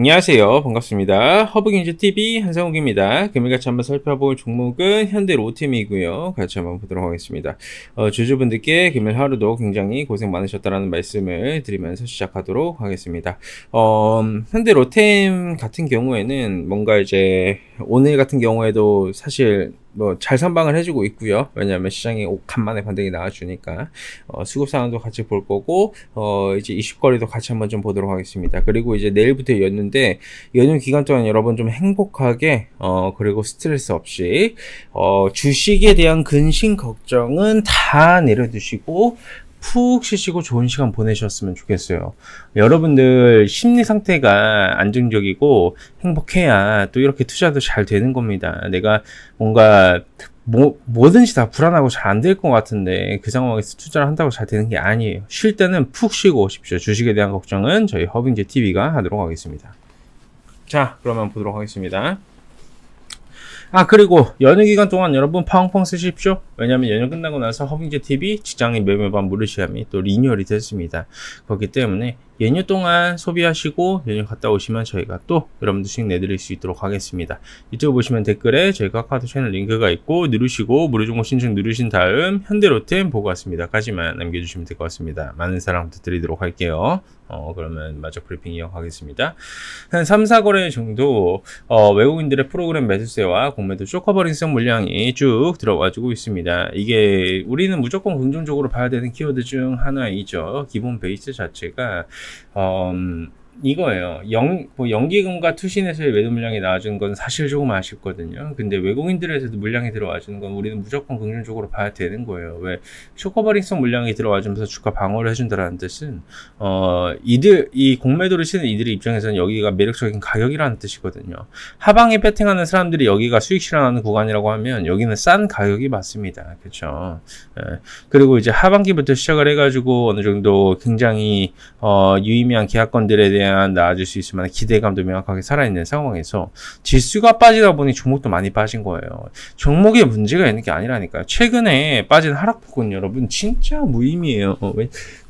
안녕하세요. 반갑습니다. 허브경제TV 한상욱입니다. 금일 같이 한번 살펴볼 종목은 현대 로템이고요. 같이 한번 보도록 하겠습니다. 어, 주주분들께 금일 하루도 굉장히 고생 많으셨다라는 말씀을 드리면서 시작하도록 하겠습니다. 어, 현대 로템 같은 경우에는 뭔가 이제 오늘 같은 경우에도 사실 뭐잘 선방을 해주고 있고요. 왜냐하면 시장에 간만에 반등이 나와주니까 어, 수급 상황도 같이 볼 거고 어, 이제 이슈거리도 같이 한번 좀 보도록 하겠습니다. 그리고 이제 내일부터 였는데 연휴 기간 동안 여러분 좀 행복하게 어, 그리고 스트레스 없이 어, 주식에 대한 근심 걱정은 다 내려두시고 푹 쉬시고 좋은 시간 보내셨으면 좋겠어요. 여러분들 심리 상태가 안정적이고 행복해야 또 이렇게 투자도 잘 되는 겁니다. 내가 뭔가 뭐, 뭐든지 다 불안하고 잘 안 될 것 같은데 그 상황에서 투자를 한다고 잘 되는 게 아니에요. 쉴 때는 푹 쉬고 오십시오. 주식에 대한 걱정은 저희 허빙제 TV가 하도록 하겠습니다. 자, 그러면 보도록 하겠습니다. 아 그리고 연휴 기간 동안 여러분 펑펑 쓰십시오 왜냐면 연휴 끝나고 나서 허빙재 TV 직장인 매매반 무료 시험이 또 리뉴얼이 됐습니다 그렇기 때문에 연휴 동안 소비하시고 연휴 갔다 오시면 저희가 또 여러분들 수익 내드릴 수 있도록 하겠습니다. 이쪽 보시면 댓글에 저희 카카오 채널 링크가 있고 누르시고 무료정보 신청 누르신 다음 현대로템 보고 왔습니다까지만 남겨주시면 될 것 같습니다. 많은 사랑 부탁드리도록 할게요. 어, 그러면 마저 브리핑 이어가겠습니다. 한 3, 4거래 정도 어, 외국인들의 프로그램 매수세와 공매도 쇼커버링성 물량이 쭉 들어와주고 있습니다. 이게 우리는 무조건 긍정적으로 봐야 되는 키워드 중 하나이죠. 기본 베이스 자체가 um, 이거예요. 영, 뭐 연기금과 투신에서의 매도 물량이 나와준 건 사실 조금 아쉽거든요. 근데 외국인들에서도 물량이 들어와주는 건 우리는 무조건 긍정적으로 봐야 되는 거예요. 왜초코버링성 물량이 들어와주면서 주가 방어를 해준다라는 뜻은 어 이들 이 공매도를 치는 이들의 입장에서는 여기가 매력적인 가격이라는 뜻이거든요. 하방에 배팅하는 사람들이 여기가 수익 실현하는 구간이라고 하면 여기는 싼 가격이 맞습니다. 그렇죠. 예. 그리고 이제 하반기부터 시작을 해가지고 어느 정도 굉장히 어 유의미한 계약건들에 대한 대한 나아질 수 있을 만한 기대감도 명확하게 살아있는 상황에서 지수가 빠지다 보니 종목도 많이 빠진 거예요. 종목에 문제가 있는 게 아니라니까요. 최근에 빠진 하락폭은 여러분 진짜 무의미해요.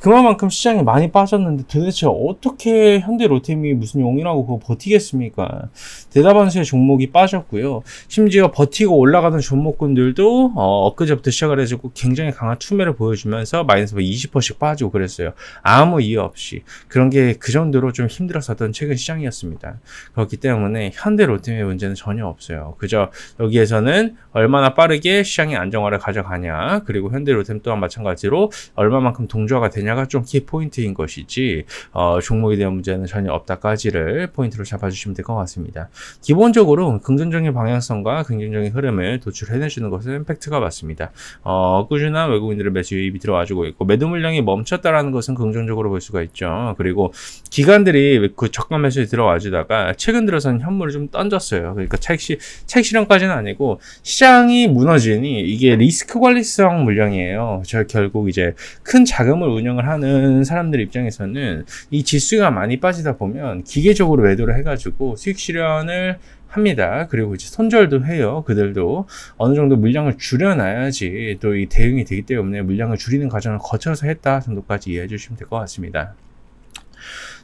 그만큼 시장이 많이 빠졌는데 도대체 어떻게 현대로템이 무슨 용이라고 그거 버티겠습니까? 대다반수의 종목이 빠졌고요. 심지어 버티고 올라가던 종목군들도 어, 엊그제부터 시작을 해주고 굉장히 강한 투매를 보여주면서 마이너스 20%씩 뭐 빠지고 그랬어요. 아무 이유 없이. 그런 게 그 정도로 좀 힘들었었던 최근 시장이었습니다. 그렇기 때문에 현대 로템의 문제는 전혀 없어요. 그저 여기에서는 얼마나 빠르게 시장의 안정화를 가져가냐 그리고 현대 로템 또한 마찬가지로 얼마만큼 동조화가 되냐가 좀 키포인트인 것이지 어, 종목에 대한 문제는 전혀 없다까지를 포인트로 잡아주시면 될 것 같습니다. 기본적으로 긍정적인 방향성과 긍정적인 흐름을 도출해내주는 것은 팩트가 맞습니다. 어, 꾸준한 외국인들의 매수 유입이 들어와주고 있고 매도 물량이 멈췄다라는 것은 긍정적으로 볼 수가 있죠. 그리고 기관들이 현물이 그적가 매수에 들어와주다가 최근 들어서는 현물을 좀 던졌어요. 그러니까 차익시, 차익 실현까지는 아니고 시장이 무너지니 이게 리스크 관리성 물량이에요. 저 결국 이제 큰 자금을 운영을 하는 사람들 입장에서는 이 지수가 많이 빠지다 보면 기계적으로 매도를 해가지고 수익 실현을 합니다. 그리고 이제 손절도 해요. 그들도 어느 정도 물량을 줄여놔야지 또 이 대응이 되기 때문에 물량을 줄이는 과정을 거쳐서 했다 정도까지 이해해 주시면 될 것 같습니다.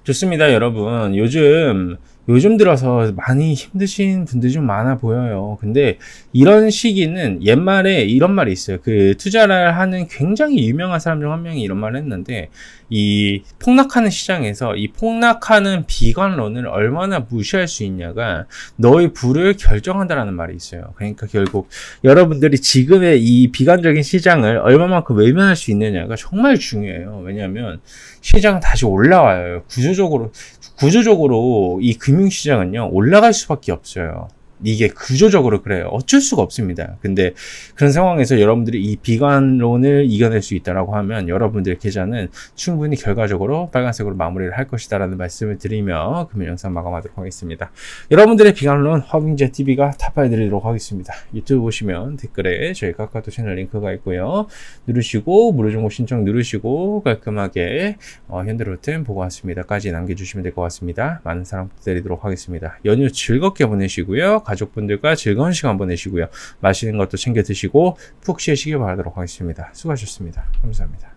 좋습니다, 여러분. 요즘 요즘 들어서 많이 힘드신 분들이 좀 많아 보여요. 근데 이런 시기는 옛말에 이런 말이 있어요. 그 투자를 하는 굉장히 유명한 사람 중 한 명이 이런 말을 했는데 이 폭락하는 시장에서 이 폭락하는 비관론을 얼마나 무시할 수 있냐가 너의 부를 결정한다라는 말이 있어요. 그러니까 결국 여러분들이 지금의 이 비관적인 시장을 얼마만큼 외면할 수 있느냐가 정말 중요해요. 왜냐하면 시장은 다시 올라와요. 구조적으로 구조적으로 이 금, 융 금융시장은요, 올라갈 수밖에 없어요. 이게 구조적으로 그래요. 어쩔 수가 없습니다. 근데 그런 상황에서 여러분들이 이 비관론을 이겨낼 수 있다라고 하면 여러분들의 계좌는 충분히 결과적으로 빨간색으로 마무리를 할 것이다라는 말씀을 드리며 금일 영상 마감하도록 하겠습니다. 여러분들의 비관론 허빙재 TV가 타파해드리도록 하겠습니다. 유튜브 보시면 댓글에 저희 카카오톡 채널 링크가 있고요. 누르시고 무료 정보 신청 누르시고 깔끔하게 어, 현대로템 보고 왔습니다까지 남겨주시면 될 것 같습니다. 많은 사랑 부탁드리도록 하겠습니다. 연휴 즐겁게 보내시고요. 가족분들과 즐거운 시간 보내시고요. 맛있는 것도 챙겨 드시고 푹 쉬시길 바라도록 하겠습니다. 수고하셨습니다. 감사합니다.